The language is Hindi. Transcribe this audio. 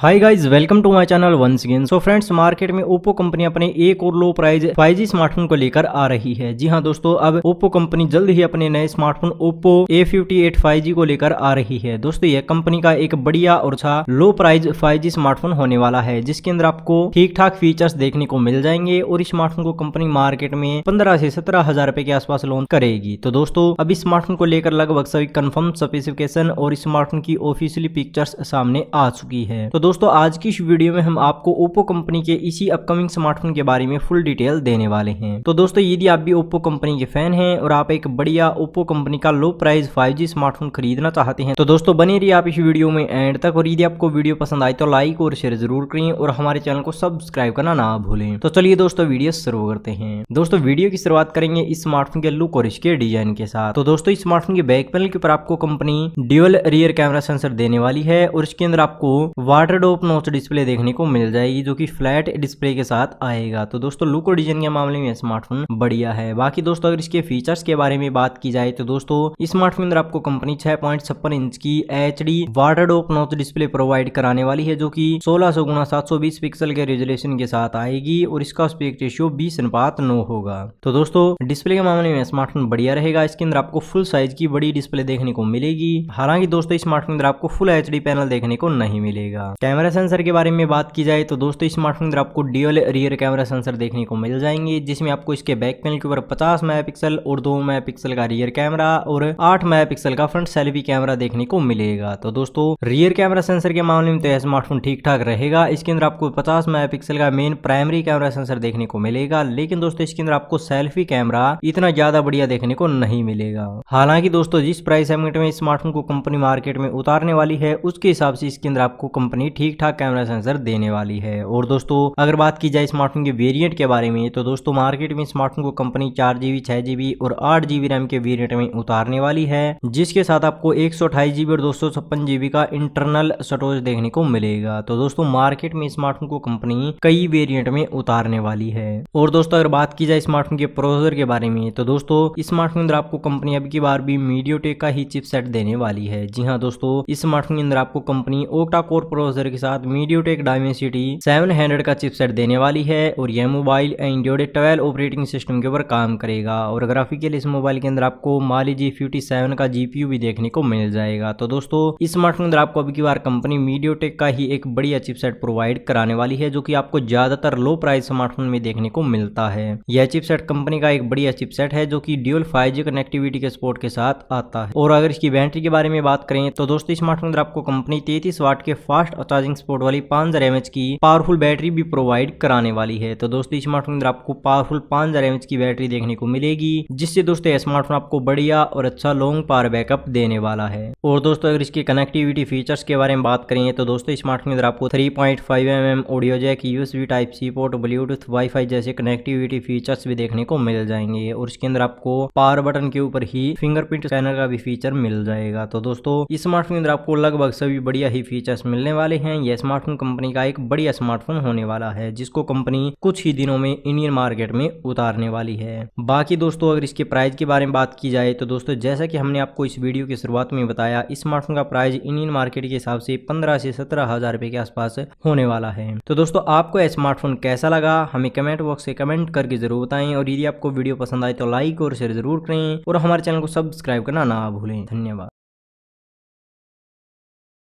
hi guys welcome to my channel once again so friends market में ओप्पो कंपनी अपने एक और लो प्राइस 5G स्मार्टफोन को लेकर आ रही है जी हाँ दोस्तों अब ओप्पो कंपनी जल्द ही अपने नए स्मार्टफोन ओप्पो A58 5G को लेकर आ रही है दोस्तों यह कंपनी का एक बढ़िया और अच्छा लो प्राइस 5G स्मार्टफोन होने वाला है जिसके अंदर आपको ठीक ठाक फीचर्स देखने को मिल जाएंगे और इस स्मार्टफोन को कंपनी मार्केट में पंद्रह से सत्रह हजार के आसपास लॉन्च करेगी तो दोस्तों अब इस स्मार्टफोन को लेकर लगभग सभी कन्फर्म स्पेसिफिकेशन और स्मार्टफोन की ऑफिशियली पिक्चर्स सामने आ चुकी है तो दोस्तों आज की इस वीडियो में हम आपको ओप्पो कंपनी के इसी अपकमिंग स्मार्टफोन के बारे में फुल डिटेल देने वाले हैं तो दोस्तों यदि आप भी ओप्पो कंपनी के फैन हैं और आप एक बढ़िया ओप्पो कंपनी का लो प्राइस फाइव स्मार्टफोन खरीदना चाहते हैं तो दोस्तों बने रही आप इस वीडियो में एंड तक और यदि आपको वीडियो पसंद आई तो लाइक और शेयर जरूर करें और हमारे चैनल को सब्सक्राइब करना ना भूलें तो चलिए दोस्तों वीडियो शुरू करते हैं दोस्तों वीडियो की शुरुआत करेंगे इस स्मार्टफोन के लुक और इसके डिजाइन के साथ तो दोस्तों इस स्मार्टफोन के बैक पैनल के ऊपर आपको company dual rear camera sensor देने वाली है और इसके अंदर आपको water hundred of notch display देखने को मिल जाएगी जो कि फ्लैट डिस्प्ले के साथ आएगा तो दोस्तों लुक और डिजाइन के मामले में स्मार्टफोन बढ़िया है बाकी दोस्तों अगर इसके फीचर्स के बारे में बात की जाए तो दोस्तों स्मार्टफोन अंदर आपको कंपनी छह पॉइंट छप्पन इंच की H D water drop notch display provide कराने वाली है जो की सोलह सौ गुना सात सौ बीस पिक्सल के रेजुलेशन के साथ आएगी और इसका स्पेक्ट रेशियो बीस अनुपात नौ होगा तो दोस्तों डिस्प्ले के मामले में स्मार्टफोन बढ़िया रहेगा इसके अंदर आपको फुल साइज की बड़ी डिस्प्ले देखने को मिलेगी हालांकि दोस्तों स्मार्टफोन अंदर आपको फुल एच पैनल देखने को नहीं मिलेगा कैमरा सेंसर के बारे में बात की जाए तो दोस्तों स्मार्टफोन अंदर आपको डीएल रियर कैमरा सेंसर देखने को मिल जाएंगे जिसमें आपको इसके बैक पैनल के ऊपर 50 मेगापिक्सल और 2 मेगापिक्सल का रियर कैमरा और 8 मेगापिक्सल का फ्रंट सेल्फी कैमरा देखने को मिलेगा तो दोस्तों रियर कैमरा सेंसर के मामले में तो यह स्मार्टफोन ठीक ठाक रहेगा इसके अंदर आपको पचास मेगा का मेन प्राइमरी कैमरा सेंसर देखने को मिलेगा लेकिन दोस्तों इसके अंदर आपको सेल्फी कैमरा इतना ज्यादा बढ़िया देखने को नहीं मिलेगा हालांकि दोस्तों जिस प्राइस सेगमेंट में स्मार्टफोन को कंपनी मार्केट में उतारने वाली है उसके हिसाब से इसके अंदर आपको कंपनी ठीक ठाक कैमरा सेंसर देने वाली है और दोस्तों अगर बात की जाए स्मार्टफोन के वेरियंट के बारे में तो दोस्तों मार्केट में स्मार्टफोन को कंपनी चार जीबी छह जीबी और आठ जीबी रैम के वेरियंट में उतारने वाली है जिसके साथ आपको एक सौ जीबी और दो सौ छप्पन जीबी का इंटरनल स्टोरेज देखने को मिलेगा तो दोस्तों मार्केट में स्मार्टफोन को कंपनी कई वेरियंट में उतारने वाली है और दोस्तों अगर बात की जाए स्मार्टफोन के प्रोसेसर के बारे में तो दोस्तों स्मार्टफोन अंदर आपको कंपनी अब की बार भी मीडियो का ही चिपसेट देने वाली है जी हाँ दोस्तों स्मार्टफोन के अंदर आपको company octa core processor processor के साथ मीडियो टेक डायमेंसिटी सेवन का चिपसेट देने वाली है और यह mobile Android twelve operating system के ऊपर काम करेगा और ग्राफिकल इस मोबाइल के अंदर आपको माली जी फिफ्टी सेवन का जीपीयू भी देखने को मिल जाएगा तो दोस्तों इस स्मार्टफोन अंदर आपको अभी की बार कंपनी मीडियो का ही एक बढ़िया चिपसेट प्रोवाइड कराने वाली है जो की आपको ज्यादातर लो प्राइस स्मार्टफोन में देखने को मिलता है यह चिपसेट कंपनी का एक बढ़िया चिपसेट है जो की ड्यूल फाइव कनेक्टिविटी के सपोर्ट के साथ आता है और अगर इसकी बैटरी के बारे में बात करें तो दोस्तों स्मार्टफोन अंदर आपको कंपनी तैतीस वाट के फास्ट चार्जिंग सपोर्ट वाली पांच हजार की पावरफुल बैटरी भी प्रोवाइड कराने वाली है तो दोस्तों स्मार्टफोन अंदर आपको पावरफुल पांच हजार की बैटरी देखने को मिलेगी जिससे दोस्तों स्मार्टफोन आपको बढ़िया और अच्छा लॉन्ग पावर बैकअप देने वाला है और दोस्तों अगर इसके कनेक्टिविटी फीचर्स के बारे में बात करें तो दोस्तों स्मार्टफोन अंदर आपको three point five M M audio jack USB type C port Bluetooth WiFi जैसे कनेक्टिविटी फीचर्स भी देखने को मिल जाएंगे और इसके अंदर आपको पावर बटन के ऊपर ही फिंगरप्रिंट स्कैनर का भी फीचर मिल जाएगा तो दोस्तों इस स्मार्टफोन के अंदर आपको लगभग सभी बढ़िया ही फीचर्स मिलने वाले हैं हैं यह स्मार्टफोन कंपनी का एक बढ़िया स्मार्टफोन होने वाला है जिसको कंपनी कुछ ही दिनों में इंडियन मार्केट में उतारने वाली है बाकी दोस्तों अगर इसके प्राइस के बारे में बात की जाए तो दोस्तों जैसा कि हमने आपको इस वीडियो की शुरुआत में बताया इस स्मार्टफोन का प्राइस इंडियन मार्केट के हिसाब से पंद्रह से सत्रह हजार के आसपास होने वाला है तो दोस्तों आपको यह स्मार्टफोन कैसा लगा हमें कमेंट बॉक्स से कमेंट करके जरूर बताएं और यदि आपको वीडियो पसंद आए तो लाइक और शेयर जरूर करें और हमारे चैनल को सब्सक्राइब करना ना भूलें धन्यवाद